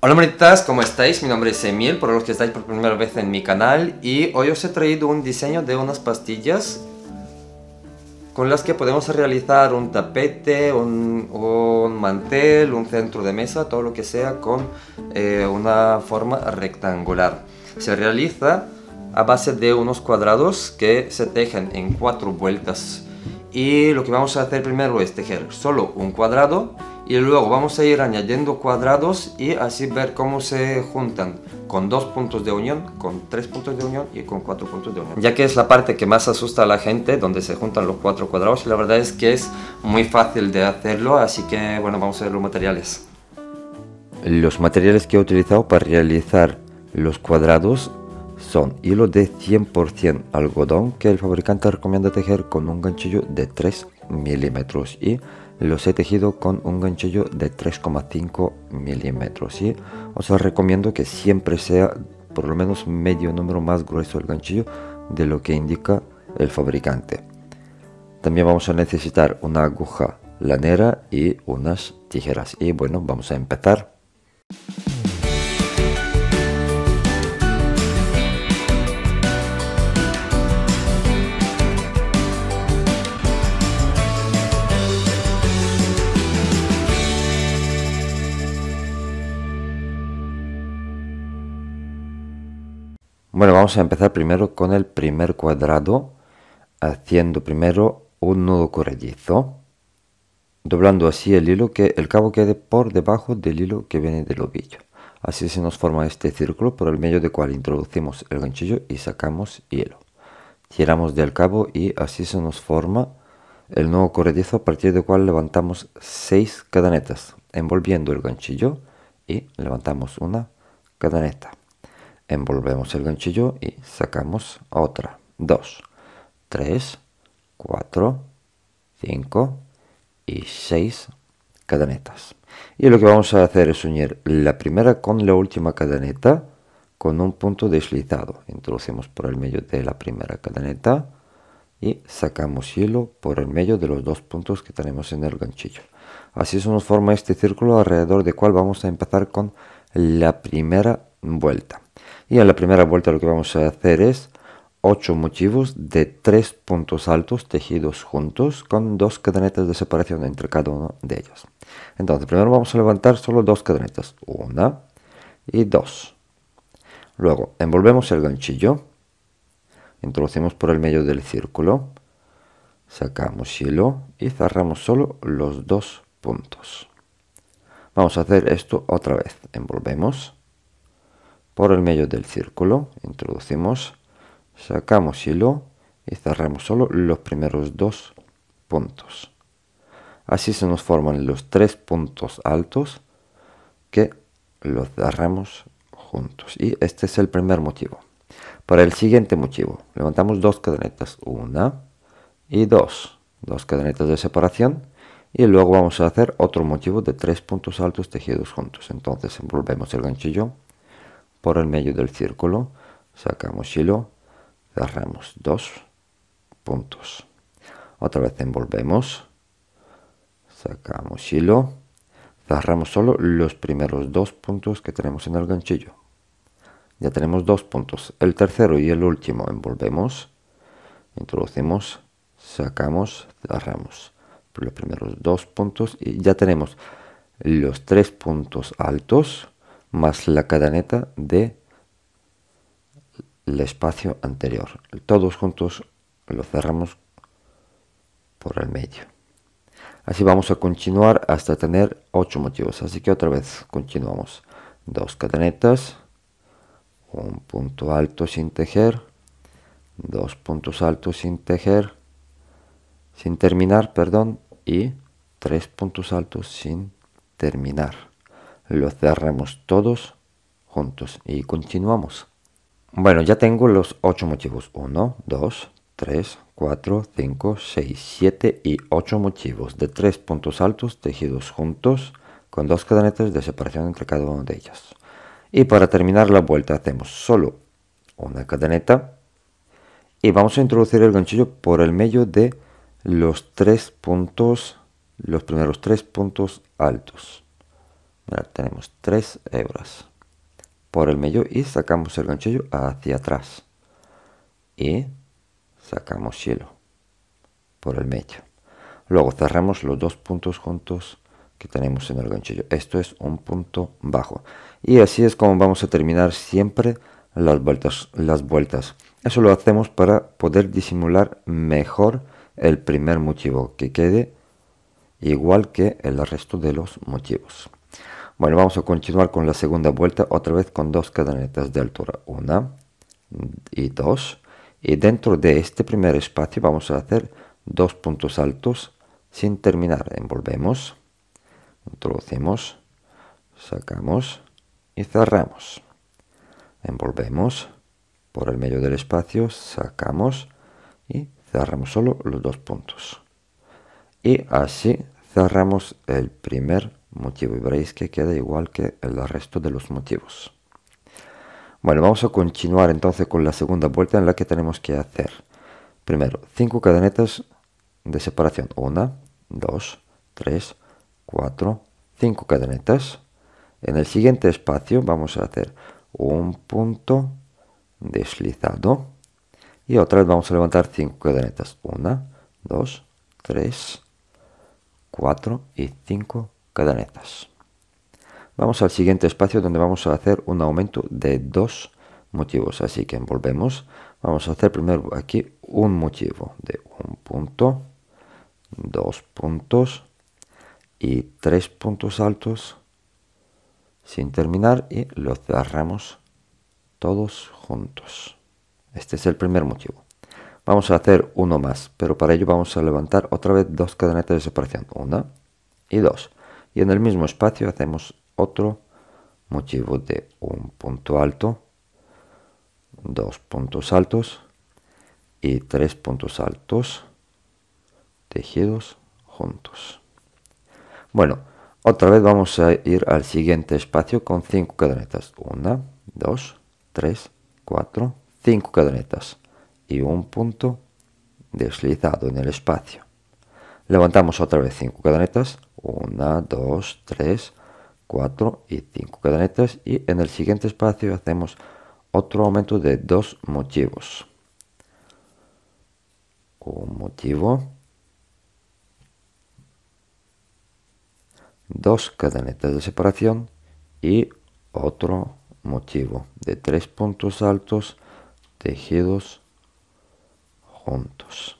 Hola monitas, ¿cómo estáis? Mi nombre es Emil, por los que estáis por primera vez en mi canal y hoy os he traído un diseño de unas pastillas con las que podemos realizar un tapete, un, mantel, un centro de mesa, todo lo que sea con eh, una forma rectangular. Se realiza a base de unos cuadrados que se tejen en cuatro vueltas y lo que vamos a hacer primero es tejer solo un cuadrado y luego vamos a ir añadiendo cuadrados y así ver cómo se juntan con dos puntos de unión, con tres puntos de unión y con cuatro puntos de unión. Ya que es la parte que más asusta a la gente, donde se juntan los cuatro cuadrados, y la verdad es que es muy fácil de hacerlo, así que bueno, vamos a ver los materiales. Los materiales que he utilizado para realizar los cuadrados son hilo de 100% algodón que el fabricante recomienda tejer con un ganchillo de 3 milímetros y los he tejido con un ganchillo de 3,5 milímetros y os recomiendo que siempre sea por lo menos medio número más grueso el ganchillo de lo que indica el fabricante. También vamos a necesitar una aguja lanera y unas tijeras y bueno vamos a empezar Bueno, vamos a empezar primero con el primer cuadrado, haciendo primero un nudo corredizo, doblando así el hilo que el cabo quede por debajo del hilo que viene del ovillo. Así se nos forma este círculo por el medio del cual introducimos el ganchillo y sacamos hilo. Tiramos del cabo y así se nos forma el nuevo corredizo a partir del cual levantamos seis cadenetas, envolviendo el ganchillo y levantamos una cadeneta envolvemos el ganchillo y sacamos otra. 2, 3, 4, 5 y 6 cadenetas. Y lo que vamos a hacer es unir la primera con la última cadeneta con un punto deslizado. Introducimos por el medio de la primera cadeneta y sacamos hielo por el medio de los dos puntos que tenemos en el ganchillo. Así se nos forma este círculo alrededor del cual vamos a empezar con la primera vuelta. Y en la primera vuelta lo que vamos a hacer es 8 motivos de 3 puntos altos tejidos juntos con dos cadenetas de separación entre cada uno de ellos. Entonces, primero vamos a levantar solo dos cadenetas, una y 2 Luego, envolvemos el ganchillo, introducimos por el medio del círculo, sacamos hilo y cerramos solo los dos puntos. Vamos a hacer esto otra vez. Envolvemos por el medio del círculo, introducimos, sacamos hilo y cerramos solo los primeros dos puntos. Así se nos forman los tres puntos altos que los cerramos juntos. Y este es el primer motivo. Para el siguiente motivo, levantamos dos cadenetas, una y dos, dos cadenetas de separación. Y luego vamos a hacer otro motivo de tres puntos altos tejidos juntos. Entonces envolvemos el ganchillo por el medio del círculo, sacamos hilo, cerramos dos puntos. Otra vez envolvemos, sacamos hilo, cerramos solo los primeros dos puntos que tenemos en el ganchillo. Ya tenemos dos puntos. El tercero y el último envolvemos, introducimos, sacamos, cerramos los primeros dos puntos y ya tenemos los tres puntos altos más la cadeneta de el espacio anterior. Todos juntos lo cerramos por el medio. Así vamos a continuar hasta tener 8 motivos. Así que otra vez continuamos. Dos cadenetas, un punto alto sin tejer, dos puntos altos sin tejer, sin terminar, perdón, y tres puntos altos sin terminar lo cerremos todos juntos y continuamos. Bueno, ya tengo los ocho motivos. 1, 2, 3, 4, 5, 6, 7 y 8 motivos de tres puntos altos tejidos juntos con dos cadenetas de separación entre cada uno de ellas. Y para terminar la vuelta hacemos solo una cadeneta y vamos a introducir el ganchillo por el medio de los tres puntos, los primeros tres puntos altos tenemos tres hebras por el medio y sacamos el ganchillo hacia atrás y sacamos hielo por el medio luego cerramos los dos puntos juntos que tenemos en el ganchillo esto es un punto bajo y así es como vamos a terminar siempre las vueltas las vueltas eso lo hacemos para poder disimular mejor el primer motivo que quede igual que el resto de los motivos bueno, vamos a continuar con la segunda vuelta, otra vez con dos cadenetas de altura, una y dos. Y dentro de este primer espacio vamos a hacer dos puntos altos sin terminar. Envolvemos, introducimos, sacamos y cerramos. Envolvemos por el medio del espacio, sacamos y cerramos solo los dos puntos. Y así cerramos el primer motivo Veréis que queda igual que el resto de los motivos. Bueno, vamos a continuar entonces con la segunda vuelta en la que tenemos que hacer primero 5 cadenetas de separación. 1, 2, 3, 4, 5 cadenetas. En el siguiente espacio vamos a hacer un punto deslizado y otra vez vamos a levantar 5 cadenetas. 1, 2, 3, 4 y 5 cadenetas Vamos al siguiente espacio donde vamos a hacer un aumento de dos motivos. Así que envolvemos Vamos a hacer primero aquí un motivo de un punto, dos puntos y tres puntos altos sin terminar y los cerramos todos juntos. Este es el primer motivo. Vamos a hacer uno más, pero para ello vamos a levantar otra vez dos cadenetas de separación. Una y dos y en el mismo espacio hacemos otro motivo de un punto alto, dos puntos altos y tres puntos altos tejidos juntos. Bueno, otra vez vamos a ir al siguiente espacio con cinco cadenetas. Una, dos, tres, cuatro, cinco cadenetas y un punto deslizado en el espacio. Levantamos otra vez cinco cadenetas 1, 2, 3, 4 y 5. cadenetas y en el siguiente espacio hacemos otro aumento de dos motivos. Un motivo. Dos cadenetas de separación y otro motivo de tres puntos altos tejidos juntos.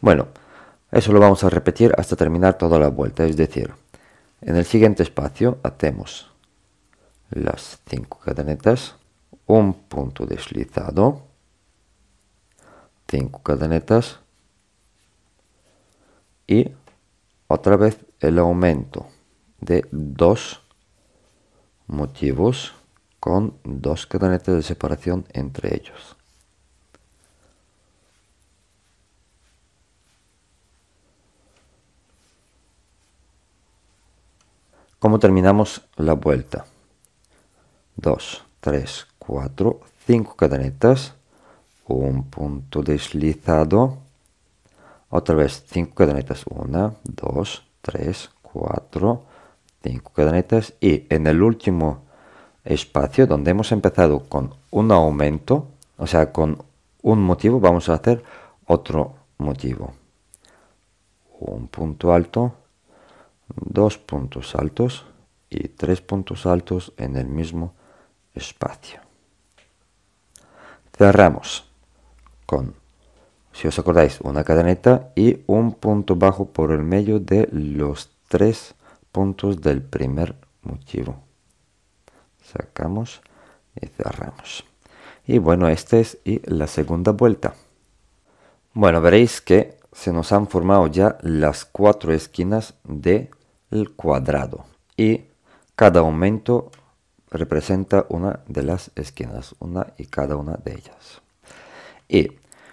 Bueno, eso lo vamos a repetir hasta terminar toda la vuelta, es decir, en el siguiente espacio hacemos las 5 cadenetas, un punto deslizado, 5 cadenetas y otra vez el aumento de dos motivos con dos cadenetas de separación entre ellos. ¿Cómo terminamos la vuelta? 2, 3, 4, 5 cadenetas, un punto deslizado, otra vez 5 cadenetas, 1, 2, 3, 4, 5 cadenetas y en el último espacio donde hemos empezado con un aumento, o sea, con un motivo, vamos a hacer otro motivo. Un punto alto, dos puntos altos y tres puntos altos en el mismo espacio. Cerramos con, si os acordáis, una cadeneta y un punto bajo por el medio de los tres puntos del primer motivo. Sacamos y cerramos. Y bueno, esta es y la segunda vuelta. Bueno, veréis que se nos han formado ya las cuatro esquinas del cuadrado y cada aumento representa una de las esquinas, una y cada una de ellas. Y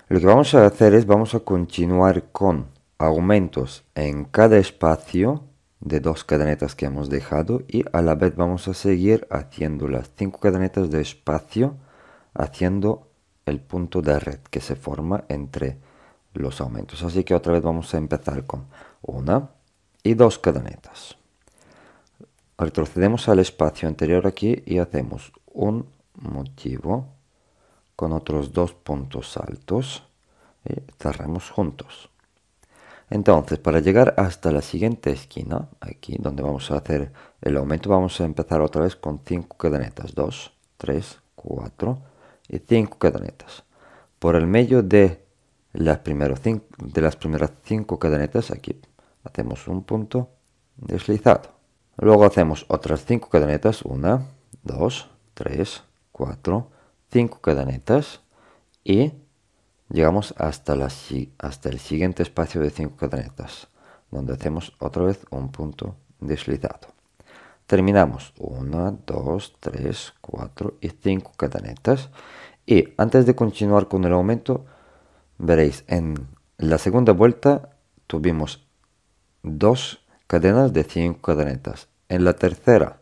lo que vamos a hacer es vamos a continuar con aumentos en cada espacio de dos cadenetas que hemos dejado y a la vez vamos a seguir haciendo las cinco cadenetas de espacio haciendo el punto de red que se forma entre los aumentos. Así que otra vez vamos a empezar con una y dos cadenetas. Retrocedemos al espacio anterior aquí y hacemos un motivo con otros dos puntos altos y cerramos juntos. Entonces, para llegar hasta la siguiente esquina, aquí donde vamos a hacer el aumento, vamos a empezar otra vez con cinco cadenetas. 2, 3, 4 y cinco cadenetas. Por el medio de las primeros de las primeras 5 cadenetas aquí hacemos un punto deslizado. Luego hacemos otras 5 cadenetas, 1, 2, 3, 4, 5 cadenetas y llegamos hasta, la, hasta el siguiente espacio de 5 cadenetas, donde hacemos otra vez un punto deslizado. Terminamos 1, 2, 3, 4 y 5 cadenetas. Y antes de continuar con el aumento, Veréis, en la segunda vuelta tuvimos dos cadenas de cinco cadenetas. En la tercera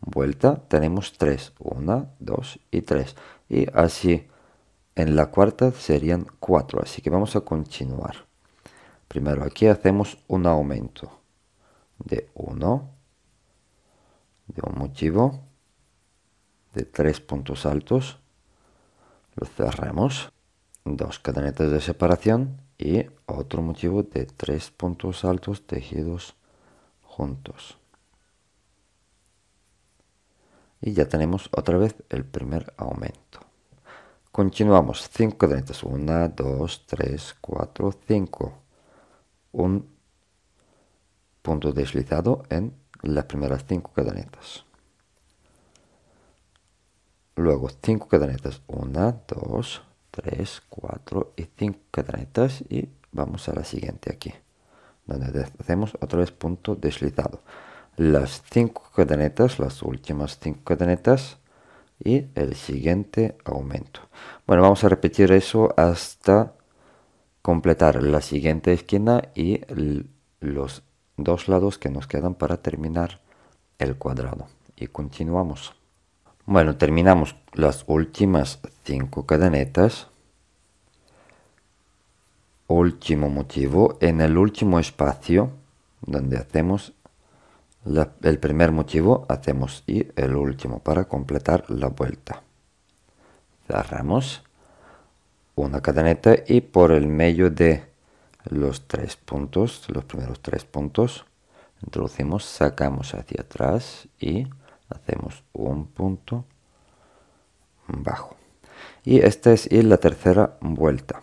vuelta tenemos 3, 1, 2 y 3. Y así en la cuarta serían 4, así que vamos a continuar. Primero aquí hacemos un aumento de uno de un motivo, de tres puntos altos, lo cerramos dos cadenetas de separación y otro motivo de tres puntos altos tejidos juntos. Y ya tenemos otra vez el primer aumento. Continuamos, 5 cadenetas, 1, 2, 3, 4, 5. Un punto deslizado en las primeras 5 cadenetas. Luego 5 cadenetas, 1, 2, 3, 4 y 5 cadenetas y vamos a la siguiente aquí donde hacemos otra vez punto deslizado las 5 cadenetas las últimas 5 cadenetas y el siguiente aumento bueno vamos a repetir eso hasta completar la siguiente esquina y los dos lados que nos quedan para terminar el cuadrado y continuamos bueno terminamos las últimas 5 cadenetas último motivo, en el último espacio donde hacemos el primer motivo, hacemos y el último para completar la vuelta. Cerramos una cadeneta y por el medio de los tres puntos, los primeros tres puntos, introducimos, sacamos hacia atrás y hacemos un punto bajo. Y esta es la tercera vuelta.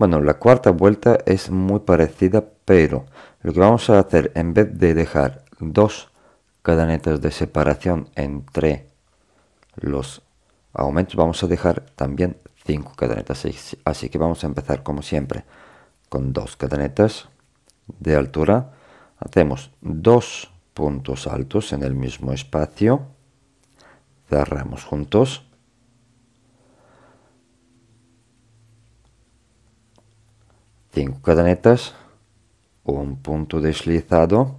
Bueno, la cuarta vuelta es muy parecida, pero lo que vamos a hacer, en vez de dejar dos cadenetas de separación entre los aumentos, vamos a dejar también cinco cadenetas. Así que vamos a empezar como siempre con dos cadenetas de altura. Hacemos dos puntos altos en el mismo espacio. Cerramos juntos 5 cadenetas, un punto deslizado,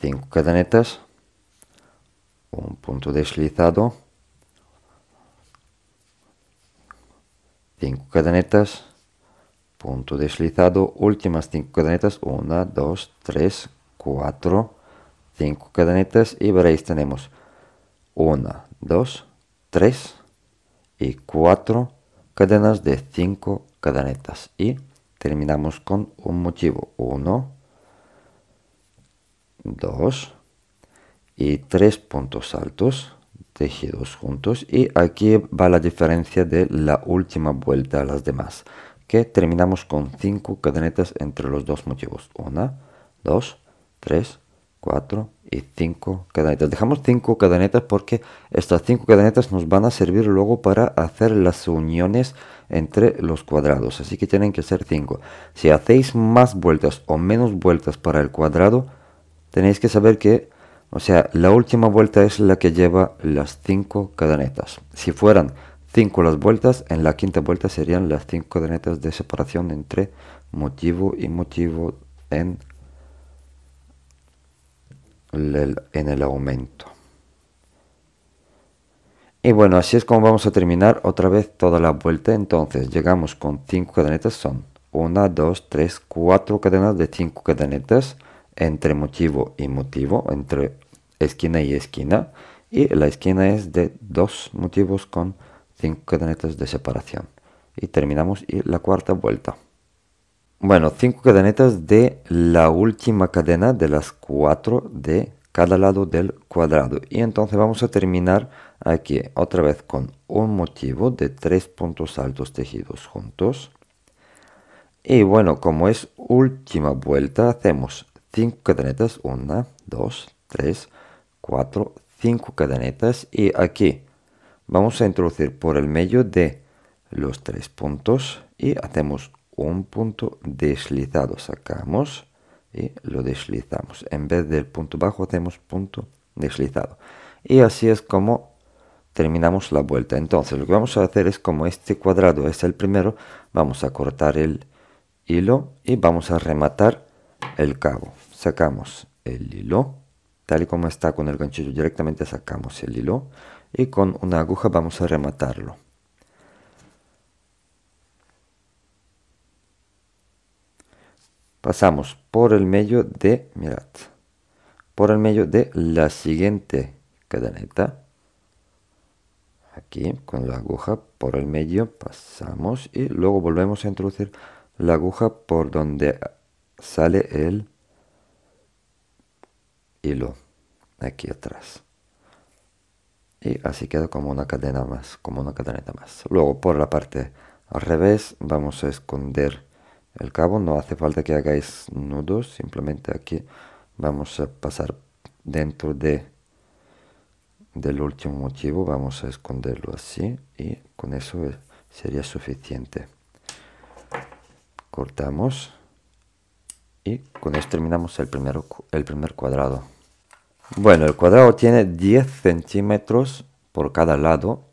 5 cadenetas, un punto deslizado, 5 cadenetas, punto deslizado, últimas 5 cadenetas, 1, 2, 3, 4, 5 cadenetas y veréis tenemos 1, 2, 3, y 4 cadenas de 5 cadenetas y terminamos con un motivo 1 2 y 3 puntos altos tejidos juntos y aquí va la diferencia de la última vuelta a las demás que terminamos con 5 cadenetas entre los dos motivos 1 2 3 4 y 5 cadenetas. Dejamos 5 cadenetas porque estas 5 cadenetas nos van a servir luego para hacer las uniones entre los cuadrados. Así que tienen que ser 5. Si hacéis más vueltas o menos vueltas para el cuadrado, tenéis que saber que, o sea, la última vuelta es la que lleva las 5 cadenetas. Si fueran 5 las vueltas, en la quinta vuelta serían las 5 cadenetas de separación entre motivo y motivo en en el aumento. Y bueno, así es como vamos a terminar otra vez toda la vuelta. Entonces llegamos con 5 cadenetas, son 1, 2, 3, 4 cadenas de 5 cadenetas entre motivo y motivo, entre esquina y esquina. Y la esquina es de dos motivos con 5 cadenetas de separación. Y terminamos la cuarta vuelta. Bueno, cinco cadenetas de la última cadena de las cuatro de cada lado del cuadrado. Y entonces vamos a terminar aquí otra vez con un motivo de tres puntos altos tejidos juntos. Y bueno, como es última vuelta, hacemos cinco cadenetas, Una, dos, tres, cuatro, cinco cadenetas y aquí vamos a introducir por el medio de los tres puntos y hacemos un punto deslizado. Sacamos y lo deslizamos. En vez del punto bajo hacemos punto deslizado. Y así es como terminamos la vuelta. Entonces lo que vamos a hacer es como este cuadrado es el primero, vamos a cortar el hilo y vamos a rematar el cabo. Sacamos el hilo, tal y como está con el ganchillo directamente sacamos el hilo y con una aguja vamos a rematarlo. pasamos por el medio de, mirad, por el medio de la siguiente cadeneta. Aquí con la aguja por el medio pasamos y luego volvemos a introducir la aguja por donde sale el hilo aquí atrás y así queda como una cadena más como una cadeneta más luego por la parte al revés vamos a esconder el cabo no hace falta que hagáis nudos simplemente aquí vamos a pasar dentro de del último motivo vamos a esconderlo así y con eso eh, sería suficiente cortamos y con esto terminamos el, primero, el primer cuadrado bueno el cuadrado tiene 10 centímetros por cada lado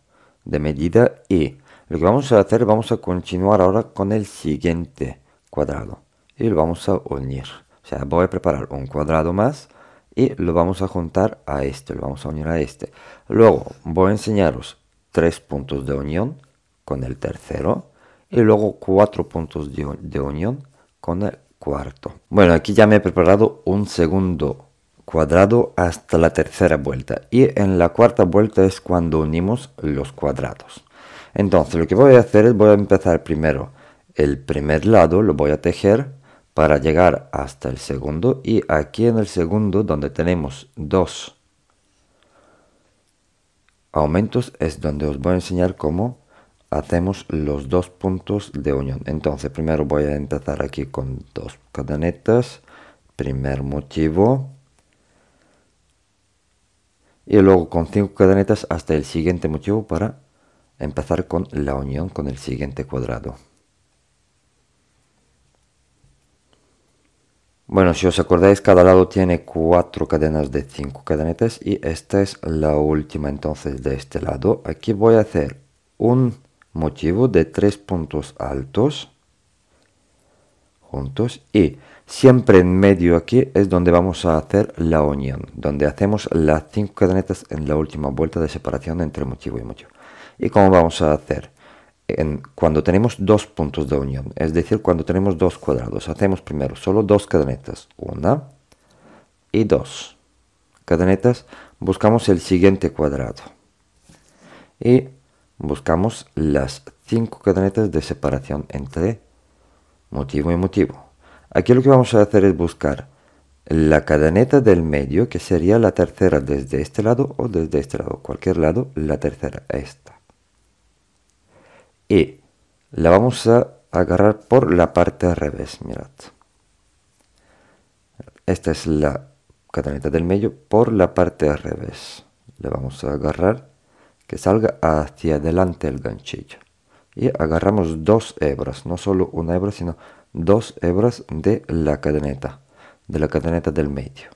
de medida y lo que vamos a hacer vamos a continuar ahora con el siguiente cuadrado y lo vamos a unir. O sea, voy a preparar un cuadrado más y lo vamos a juntar a este, lo vamos a unir a este. Luego voy a enseñaros tres puntos de unión con el tercero y luego cuatro puntos de, unión con el cuarto. Bueno, aquí ya me he preparado un segundo cuadrado hasta la tercera vuelta y en la cuarta vuelta es cuando unimos los cuadrados. Entonces lo que voy a hacer es voy a empezar primero el primer lado lo voy a tejer para llegar hasta el segundo y aquí en el segundo donde tenemos dos aumentos es donde os voy a enseñar cómo hacemos los dos puntos de unión entonces primero voy a empezar aquí con dos cadenetas primer motivo y luego con cinco cadenetas hasta el siguiente motivo para empezar con la unión con el siguiente cuadrado Bueno, si os acordáis, cada lado tiene cuatro cadenas de cinco cadenetas y esta es la última entonces de este lado. Aquí voy a hacer un motivo de tres puntos altos juntos y siempre en medio aquí es donde vamos a hacer la unión, donde hacemos las cinco cadenetas en la última vuelta de separación entre motivo y motivo. ¿Y cómo vamos a hacer? cuando tenemos dos puntos de unión, es decir, cuando tenemos dos cuadrados, hacemos primero solo dos cadenetas, una y dos cadenetas, buscamos el siguiente cuadrado y buscamos las cinco cadenetas de separación entre motivo y motivo. Aquí lo que vamos a hacer es buscar la cadeneta del medio, que sería la tercera desde este lado o desde este lado, cualquier lado, la tercera, esta y la vamos a agarrar por la parte al revés, mirad. Esta es la cadeneta del medio por la parte al revés. Le vamos a agarrar que salga hacia adelante el ganchillo. Y agarramos dos hebras, no solo una hebra, sino dos hebras de la cadeneta, de la cadeneta del medio.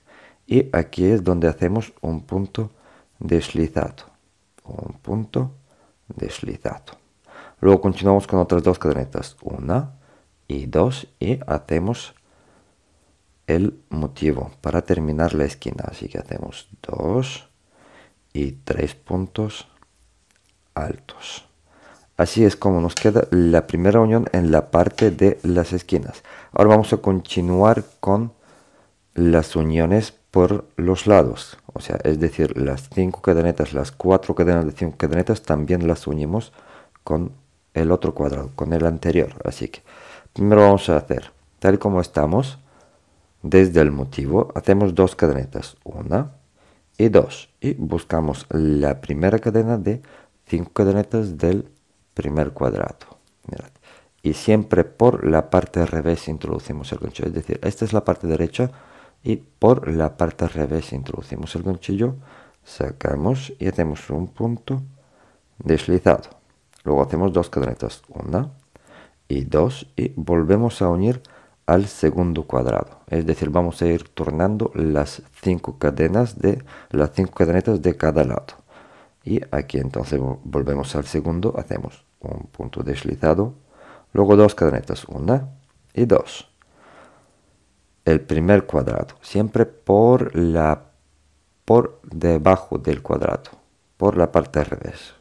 Y aquí es donde hacemos un punto deslizado. Un punto deslizado. Luego continuamos con otras dos cadenetas, una y dos, y hacemos el motivo para terminar la esquina. Así que hacemos dos y tres puntos altos. Así es como nos queda la primera unión en la parte de las esquinas. Ahora vamos a continuar con las uniones por los lados. O sea, es decir, las cinco cadenetas, las cuatro cadenas de cinco cadenetas también las unimos con el otro cuadrado con el anterior. Así que primero vamos a hacer, tal como estamos, desde el motivo, hacemos dos cadenetas, una y dos. Y buscamos la primera cadena de cinco cadenetas del primer cuadrado. Y siempre por la parte revés introducimos el ganchillo. Es decir, esta es la parte derecha y por la parte revés introducimos el ganchillo, sacamos y hacemos un punto deslizado. Luego hacemos dos cadenetas, una y dos, y volvemos a unir al segundo cuadrado. Es decir, vamos a ir tornando las cinco cadenas de las cinco cadenetas de cada lado. Y aquí entonces volvemos al segundo, hacemos un punto deslizado, luego dos cadenetas, una y dos. El primer cuadrado, siempre por la por debajo del cuadrado, por la parte al revés.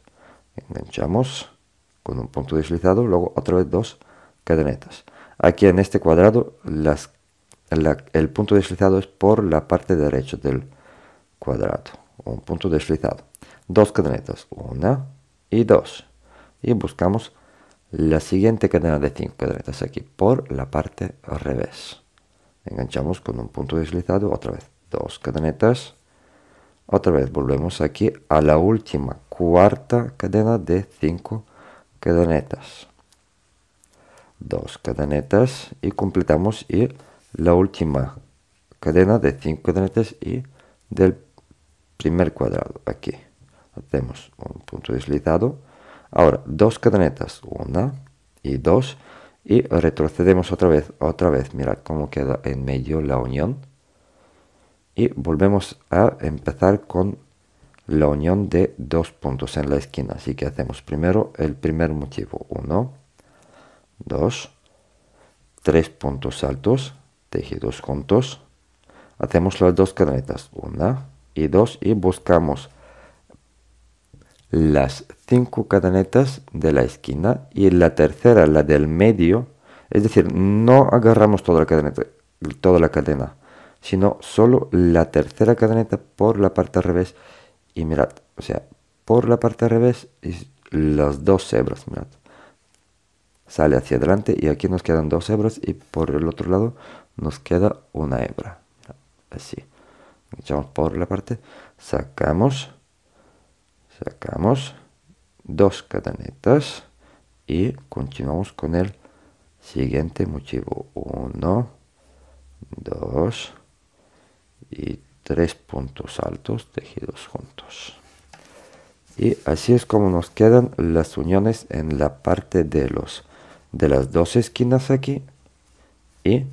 Enganchamos con un punto deslizado, luego otra vez dos cadenetas. Aquí en este cuadrado las, el punto deslizado es por la parte derecha del cuadrado, un punto deslizado. Dos cadenetas, una y dos. Y buscamos la siguiente cadena de cinco cadenetas aquí por la parte al revés. Enganchamos con un punto deslizado, otra vez dos cadenetas. Otra vez volvemos aquí a la última cuarta cadena de cinco cadenetas dos cadenetas y completamos y la última cadena de cinco cadenetas y del primer cuadrado aquí hacemos un punto deslizado ahora dos cadenetas una y dos y retrocedemos otra vez otra vez mirad cómo queda en medio la unión y volvemos a empezar con la unión de dos puntos en la esquina. Así que hacemos primero el primer motivo. 1, 2, 3 puntos altos, tejidos juntos. Hacemos las dos cadenetas, 1 y 2 y buscamos las cinco cadenetas de la esquina y la tercera, la del medio. Es decir, no agarramos toda la toda la cadena, sino solo la tercera cadeneta por la parte al revés y mirad, o sea, por la parte al revés, las dos hebras, mirad. Sale hacia adelante y aquí nos quedan dos hebras y por el otro lado nos queda una hebra. Así. Echamos por la parte, sacamos, sacamos dos cadenetas y continuamos con el siguiente motivo. Uno, dos y tres puntos altos tejidos juntos. Y así es como nos quedan las uniones en la parte de, los, de las dos esquinas aquí y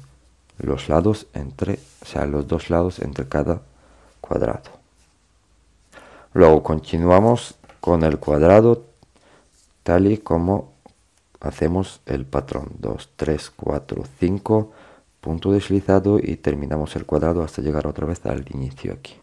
los lados entre, o sea, los dos lados entre cada cuadrado. Luego continuamos con el cuadrado tal y como hacemos el patrón 2, 3, 4, 5 punto deslizado y terminamos el cuadrado hasta llegar otra vez al inicio aquí.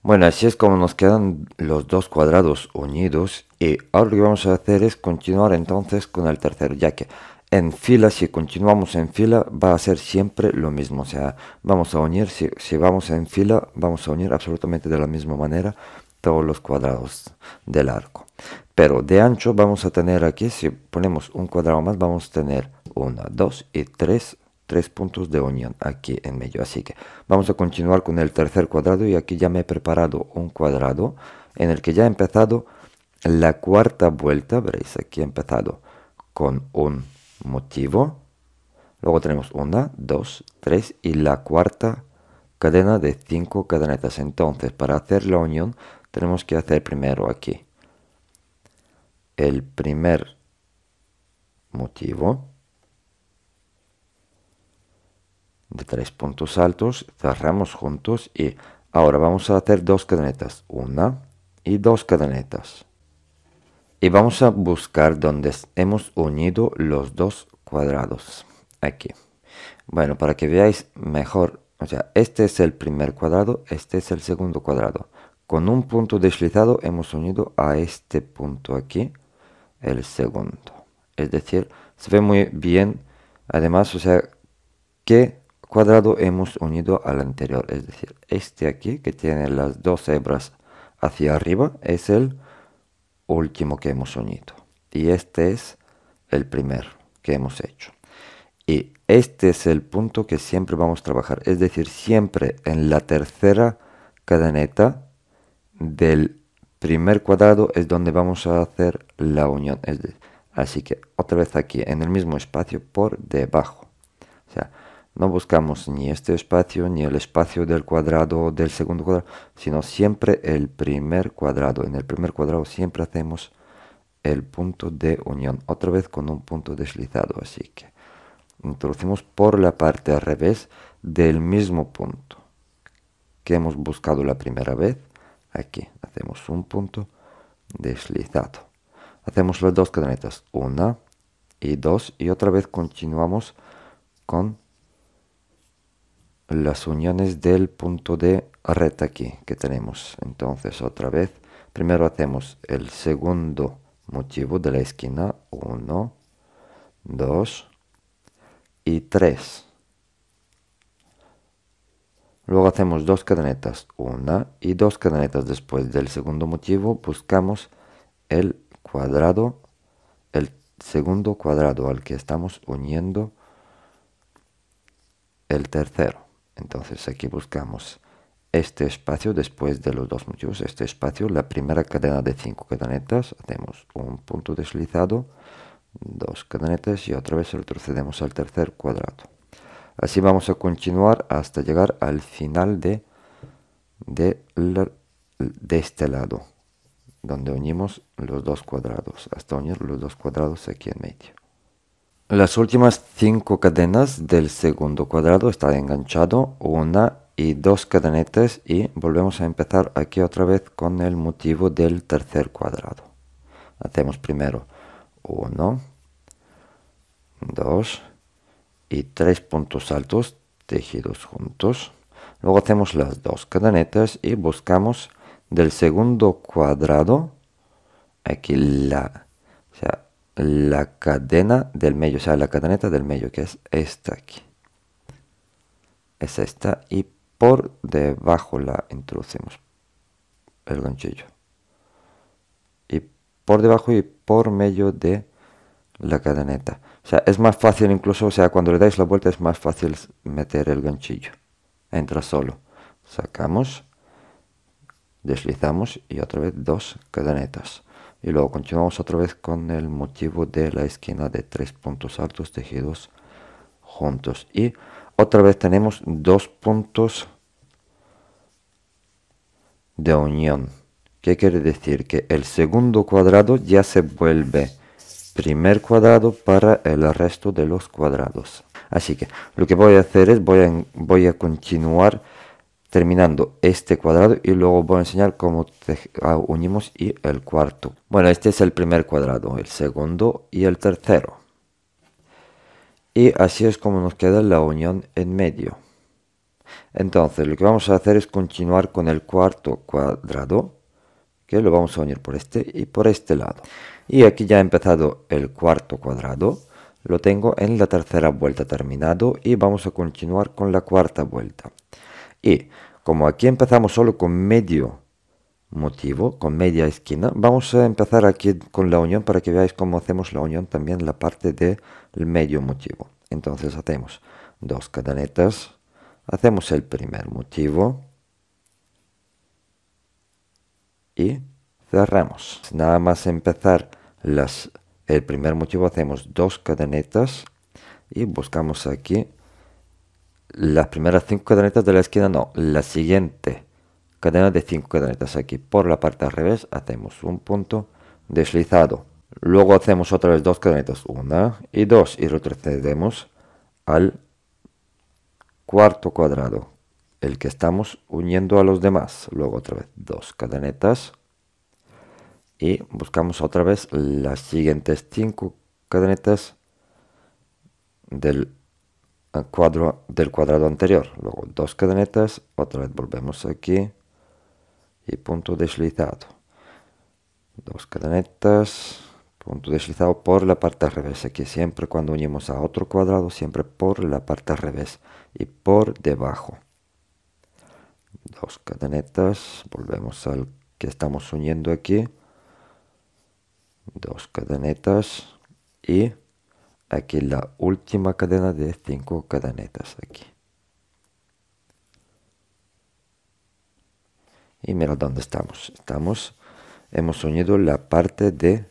Bueno, así es como nos quedan los dos cuadrados unidos y ahora lo que vamos a hacer es continuar entonces con el tercero, ya que en fila, si continuamos en fila, va a ser siempre lo mismo. O sea, vamos a unir, si, vamos en fila, vamos a unir absolutamente de la misma manera todos los cuadrados del arco. Pero de ancho vamos a tener aquí, si ponemos un cuadrado más, vamos a tener 1, dos y tres tres puntos de unión aquí en medio. Así que vamos a continuar con el tercer cuadrado y aquí ya me he preparado un cuadrado en el que ya he empezado la cuarta vuelta. Veréis, aquí he empezado con un motivo. Luego tenemos una, dos, tres y la cuarta cadena de cinco cadenetas. Entonces, para hacer la unión tenemos que hacer primero aquí el primer motivo de tres puntos altos, cerramos juntos y ahora vamos a hacer dos cadenetas, una y dos cadenetas. Y vamos a buscar donde hemos unido los dos cuadrados, aquí. Bueno, para que veáis mejor, o sea, este es el primer cuadrado, este es el segundo cuadrado. Con un punto deslizado hemos unido a este punto aquí, el segundo. Es decir, se ve muy bien, además, o sea, que cuadrado hemos unido al anterior, es decir, este aquí que tiene las dos hebras hacia arriba es el último que hemos unido y este es el primero que hemos hecho. Y este es el punto que siempre vamos a trabajar, es decir, siempre en la tercera cadeneta del primer cuadrado es donde vamos a hacer la unión. Es decir, así que otra vez aquí, en el mismo espacio por debajo. O sea, no buscamos ni este espacio ni el espacio del cuadrado del segundo cuadrado, sino siempre el primer cuadrado. En el primer cuadrado siempre hacemos el punto de unión, otra vez con un punto deslizado. Así que introducimos por la parte al revés del mismo punto que hemos buscado la primera vez. Aquí hacemos un punto deslizado. Hacemos las dos cadenetas, una y dos, y otra vez continuamos con las uniones del punto de red aquí que tenemos. Entonces otra vez, primero hacemos el segundo motivo de la esquina, 1, 2 y 3. Luego hacemos dos cadenetas, una y dos cadenetas después del segundo motivo, buscamos el cuadrado, el segundo cuadrado al que estamos uniendo el tercero. Entonces aquí buscamos este espacio después de los dos motivos, este espacio, la primera cadena de cinco cadenetas, hacemos un punto deslizado, dos cadenetas y otra vez retrocedemos al tercer cuadrado. Así vamos a continuar hasta llegar al final de, de, de este lado, donde unimos los dos cuadrados, hasta unir los dos cuadrados aquí en medio. Las últimas cinco cadenas del segundo cuadrado están enganchado, una y dos cadenetas y volvemos a empezar aquí otra vez con el motivo del tercer cuadrado. Hacemos primero uno, dos y tres puntos altos tejidos juntos. Luego hacemos las dos cadenetas y buscamos del segundo cuadrado aquí la la cadena del medio, o sea, la cadeneta del medio, que es esta aquí. Es esta y por debajo la introducimos, el ganchillo. Y por debajo y por medio de la cadeneta. O sea, es más fácil incluso, o sea, cuando le dais la vuelta es más fácil meter el ganchillo. Entra solo. Sacamos, deslizamos y otra vez dos cadenetas. Y luego continuamos otra vez con el motivo de la esquina de tres puntos altos tejidos juntos. Y otra vez tenemos dos puntos de unión. ¿Qué quiere decir? Que el segundo cuadrado ya se vuelve primer cuadrado para el resto de los cuadrados. Así que lo que voy a hacer es voy a, voy a continuar terminando este cuadrado y luego voy a enseñar cómo ah, unimos y el cuarto. Bueno, este es el primer cuadrado, el segundo y el tercero. Y así es como nos queda la unión en medio. Entonces, lo que vamos a hacer es continuar con el cuarto cuadrado, que lo vamos a unir por este y por este lado. Y aquí ya ha empezado el cuarto cuadrado, lo tengo en la tercera vuelta terminado y vamos a continuar con la cuarta vuelta. Y como aquí empezamos solo con medio motivo, con media esquina, vamos a empezar aquí con la unión para que veáis cómo hacemos la unión también la parte del medio motivo. Entonces hacemos dos cadenetas, hacemos el primer motivo y cerramos. Nada más empezar las, el primer motivo hacemos dos cadenetas y buscamos aquí las primeras cinco cadenetas de la esquina no, la siguiente cadena de cinco cadenetas aquí por la parte al revés hacemos un punto deslizado luego hacemos otra vez dos cadenetas, una y dos y retrocedemos al cuarto cuadrado el que estamos uniendo a los demás luego otra vez dos cadenetas y buscamos otra vez las siguientes cinco cadenetas del cuadro del cuadrado anterior. Luego dos cadenetas, otra vez volvemos aquí y punto deslizado. Dos cadenetas, punto deslizado por la parte revés. Aquí siempre cuando unimos a otro cuadrado, siempre por la parte al revés y por debajo. Dos cadenetas, volvemos al que estamos uniendo aquí. Dos cadenetas y aquí la última cadena de cinco cadenetas aquí y mira dónde estamos estamos hemos unido la parte de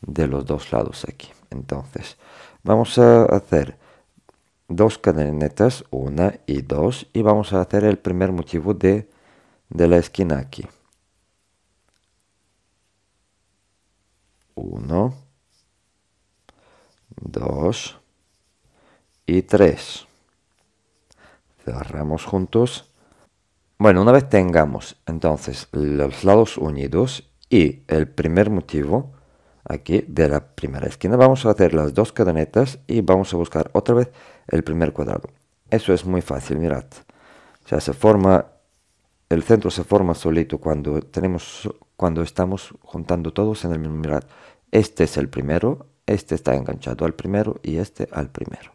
de los dos lados aquí entonces vamos a hacer dos cadenetas una y dos y vamos a hacer el primer motivo de de la esquina aquí uno 2 y 3. Cerramos juntos. Bueno, una vez tengamos entonces los lados unidos y el primer motivo aquí de la primera esquina, vamos a hacer las dos cadenetas y vamos a buscar otra vez el primer cuadrado. Eso es muy fácil, mirad. O sea, se forma, el centro se forma solito cuando tenemos, cuando estamos juntando todos en el mismo, mirad. Este es el primero, este está enganchado al primero y este al primero.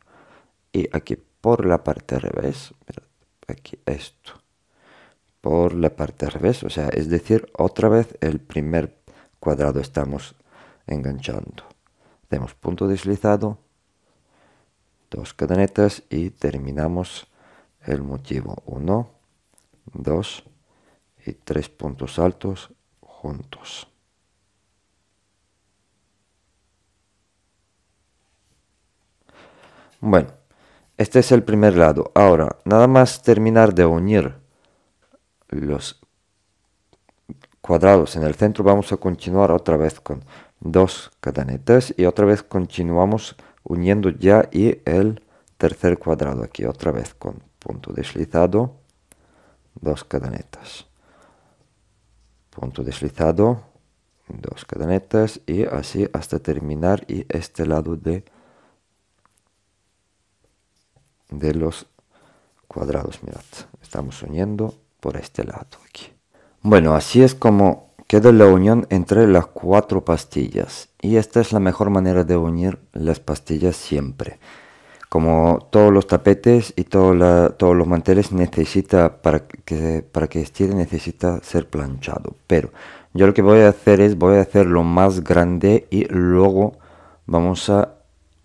Y aquí por la parte revés, aquí esto. Por la parte revés, o sea, es decir, otra vez el primer cuadrado estamos enganchando. Hacemos punto deslizado, dos cadenetas y terminamos el motivo. Uno, dos y tres puntos altos juntos. Bueno, este es el primer lado. Ahora, nada más terminar de unir los cuadrados en el centro, vamos a continuar otra vez con dos cadenetas y otra vez continuamos uniendo ya y el tercer cuadrado aquí, otra vez con punto deslizado, dos cadenetas, punto deslizado, dos cadenetas y así hasta terminar y este lado de de los cuadrados. Mirad, estamos uniendo por este lado aquí. Bueno, así es como queda la unión entre las cuatro pastillas. Y esta es la mejor manera de unir las pastillas siempre. Como todos los tapetes y todos los manteles necesita, para que, para que estire, necesita ser planchado. Pero yo lo que voy a hacer es, voy a hacerlo más grande y luego vamos a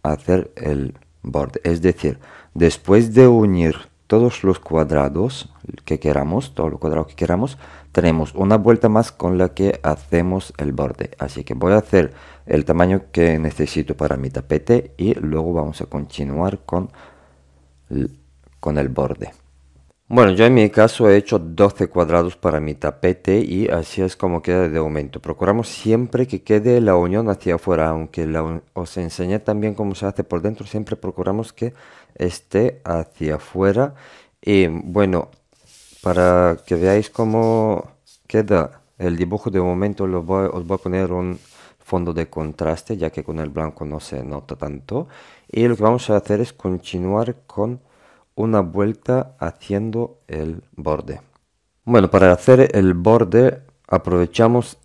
hacer el borde. Es decir, Después de unir todos los cuadrados que queramos, todos los cuadrados que queramos, tenemos una vuelta más con la que hacemos el borde. Así que voy a hacer el tamaño que necesito para mi tapete y luego vamos a continuar con, con el borde. Bueno, yo en mi caso he hecho 12 cuadrados para mi tapete y así es como queda de aumento. Procuramos siempre que quede la unión hacia afuera, aunque os enseñé también cómo se hace por dentro, siempre procuramos que este hacia afuera. Y bueno, para que veáis cómo queda el dibujo de momento, lo os voy a poner un fondo de contraste, ya que con el blanco no se nota tanto. Y lo que vamos a hacer es continuar con una vuelta haciendo el borde. Bueno, para hacer el borde aprovechamos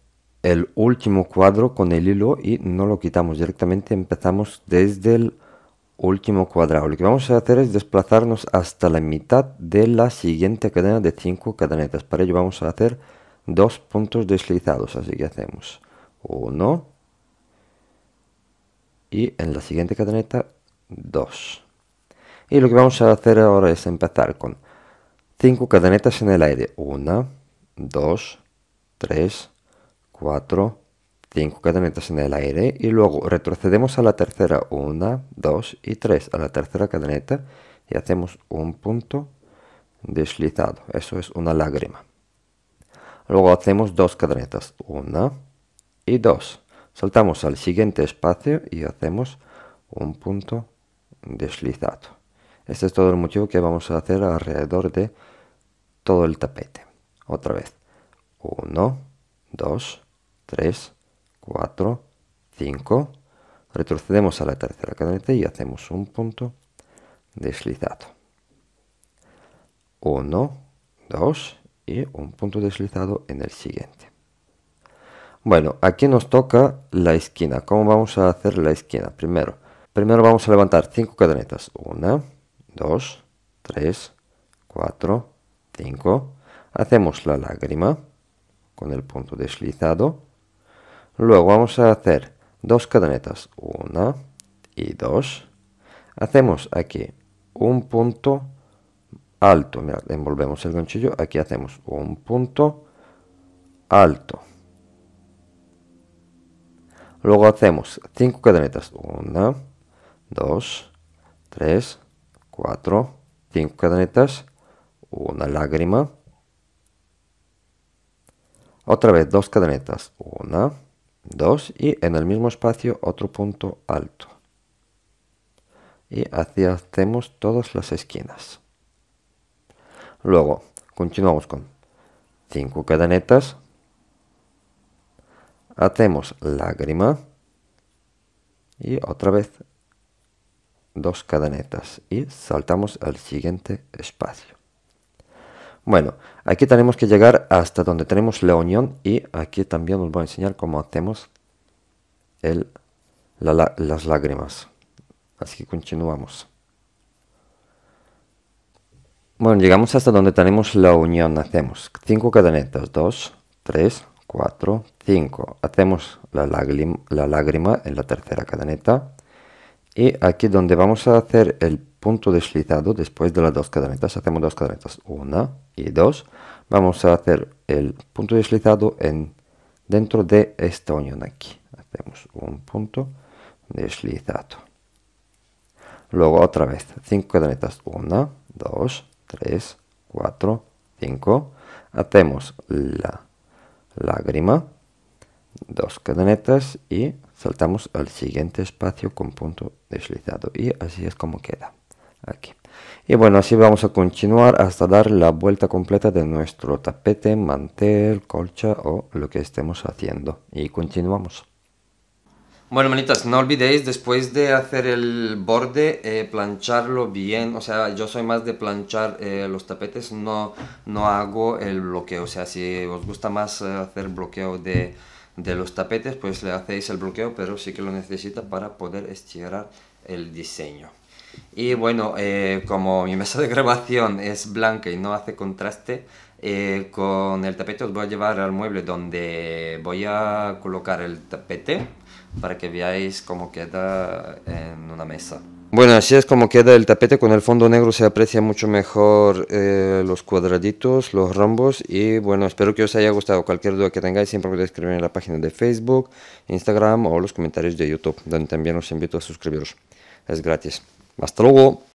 el último cuadro con el hilo y no lo quitamos directamente, empezamos desde el último cuadrado. Lo que vamos a hacer es desplazarnos hasta la mitad de la siguiente cadena de 5 cadenetas. Para ello vamos a hacer dos puntos deslizados. Así que hacemos 1 y en la siguiente cadeneta 2. Y lo que vamos a hacer ahora es empezar con 5 cadenetas en el aire. 1, 2, 3, 4, 5 cadenetas en el aire y luego retrocedemos a la tercera una 2 y 3 a la tercera cadeneta y hacemos un punto deslizado, eso es una lágrima. Luego hacemos dos cadenetas, 1 y 2. Saltamos al siguiente espacio y hacemos un punto deslizado. Este es todo el motivo que vamos a hacer alrededor de todo el tapete. Otra vez. 1, 2, 3, 4, 5. Retrocedemos a la tercera cadeneta y hacemos un punto deslizado. 1, 2 y un punto deslizado en el siguiente. Bueno, aquí nos toca la esquina. ¿Cómo vamos a hacer la esquina? Primero, primero vamos a levantar 5 cadenetas. 1, 2, 3, 4, 5. Hacemos la lágrima con el punto deslizado Luego vamos a hacer dos cadenetas, una y dos. Hacemos aquí un punto alto, Mira, envolvemos el ganchillo, aquí hacemos un punto alto. Luego hacemos cinco cadenetas, una, dos, tres, cuatro, cinco cadenetas, una lágrima. Otra vez dos cadenetas, una 2 y en el mismo espacio otro punto alto. Y así hacemos todas las esquinas. Luego, continuamos con 5 cadenetas. Hacemos lágrima. Y otra vez dos cadenetas y saltamos al siguiente espacio. Bueno, Aquí tenemos que llegar hasta donde tenemos la unión y aquí también os voy a enseñar cómo hacemos las lágrimas. Así que continuamos. Bueno, llegamos hasta donde tenemos la unión. Hacemos cinco cadenetas. 2, 3, 4, 5. Hacemos la, lágrima, la lágrima en la tercera cadeneta. Y aquí donde vamos a hacer el punto deslizado después de las dos cadenetas. Hacemos dos cadenetas, una y dos. Vamos a hacer el punto deslizado en, dentro de esta unión aquí. Hacemos un punto deslizado. Luego otra vez, cinco cadenetas, una, dos, tres, cuatro, cinco. Hacemos la lágrima, dos cadenetas y saltamos al siguiente espacio con punto deslizado. Y así es como queda aquí y bueno así vamos a continuar hasta dar la vuelta completa de nuestro tapete mantel colcha o lo que estemos haciendo y continuamos bueno, manitas, no olvidéis después de hacer el borde, eh, plancharlo bien. O sea, yo soy más de planchar eh, los tapetes, no, no hago el bloqueo. O sea, si os gusta más eh, hacer bloqueo de, de los tapetes, pues le hacéis el bloqueo, pero sí que lo necesita para poder estirar el diseño. Y bueno, eh, como mi mesa de grabación es blanca y no hace contraste, eh, con el tapete os voy a llevar al mueble donde voy a colocar el tapete para que veáis cómo queda en una mesa. Bueno, así es como queda el tapete. Con el fondo negro se aprecia mucho mejor eh, los cuadraditos, los rombos. Y bueno, espero que os haya gustado. Cualquier duda que tengáis, siempre podéis escribir en la página de Facebook, Instagram o los comentarios de YouTube, donde también os invito a suscribiros. Es gratis. Hasta luego.